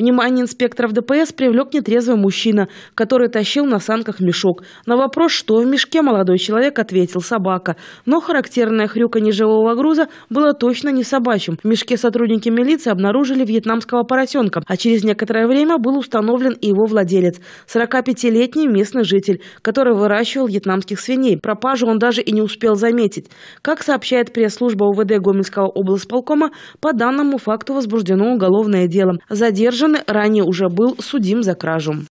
Внимание инспекторов ДПС привлек нетрезвый мужчина, который тащил на санках мешок. На вопрос, что в мешке, молодой человек ответил «собака». Но характерное хрюканье живого груза было точно не собачьим. В мешке сотрудники милиции обнаружили вьетнамского поросенка, а через некоторое время был установлен и его владелец – 45-летний местный житель, который выращивал вьетнамских свиней. Пропажу он даже и не успел заметить. Как сообщает пресс-служба УВД Гомельского облсполкома, по данному факту возбуждено уголовное дело. Задержан Роман ранее уже был судим за кражу.